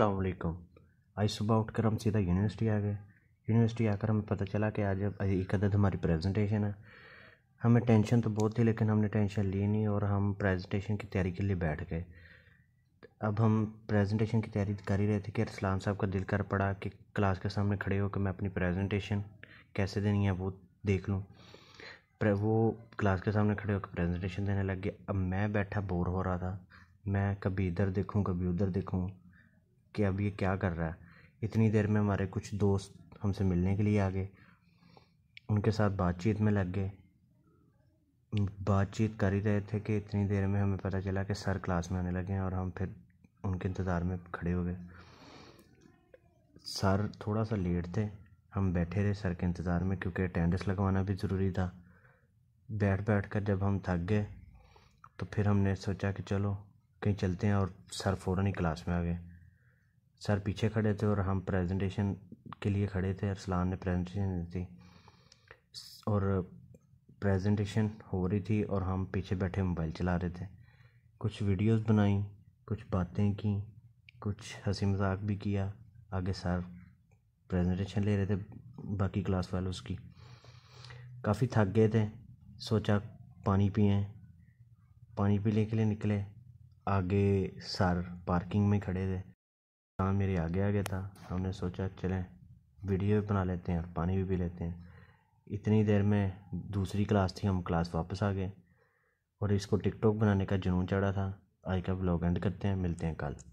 असलकुम आज सुबह उठकर हम सीधा यूनिवर्सिटी आ गए यूनिवर्सिटी आकर हमें पता चला कि आज एक अदद हमारी प्रेजेंटेशन है हमें टेंशन तो बहुत थी लेकिन हमने टेंशन ली नहीं और हम प्रेजेंटेशन की तैयारी के लिए बैठ गए अब हम प्रेजेंटेशन की तैयारी कर ही रहे थे कि इस्लाम साहब का दिल कर पड़ा कि क्लास के सामने खड़े होकर मैं अपनी प्रेजेंटेशन कैसे देनी है वो देख लूँ वो क्लास के सामने खड़े होकर प्रेजेंटेशन देने लग गया अब मैं बैठा बोर हो रहा था मैं कभी इधर देखूँ कभी उधर देखूँ कि अब ये क्या कर रहा है इतनी देर में हमारे कुछ दोस्त हमसे मिलने के लिए आ गए उनके साथ बातचीत में लग गए बातचीत कर ही रहे थे कि इतनी देर में हमें पता चला कि सर क्लास में आने लगे हैं और हम फिर उनके इंतज़ार में खड़े हो गए सर थोड़ा सा लेट थे हम बैठे रहे सर के इंतज़ार में क्योंकि अटेंडेंस लगवाना भी ज़रूरी था बैठ बैठ कर जब हम थक गए तो फिर हमने सोचा कि चलो कहीं चलते हैं और सर फ़ौरन ही क्लास में आ गए सर पीछे खड़े थे और हम प्रेजेंटेशन के लिए खड़े थे अरसलान ने प्रेजेंटेशन दी थी और प्रेजेंटेशन हो रही थी और हम पीछे बैठे मोबाइल चला रहे थे कुछ वीडियोस बनाई कुछ बातें की कुछ हंसी मजाक भी किया आगे सर प्रेजेंटेशन ले रहे थे बाकी क्लास वालों की काफ़ी थक गए थे सोचा पानी पिए पानी पीने के लिए निकले आगे सर पार्किंग में खड़े थे काम हाँ, मेरे आगे आगे था हमने सोचा चलें वीडियो भी बना लेते हैं और पानी भी पी लेते हैं इतनी देर में दूसरी क्लास थी हम क्लास वापस आ गए और इसको टिकटॉक बनाने का जुनून चढ़ा था आज का ब्लॉग एंड करते हैं मिलते हैं कल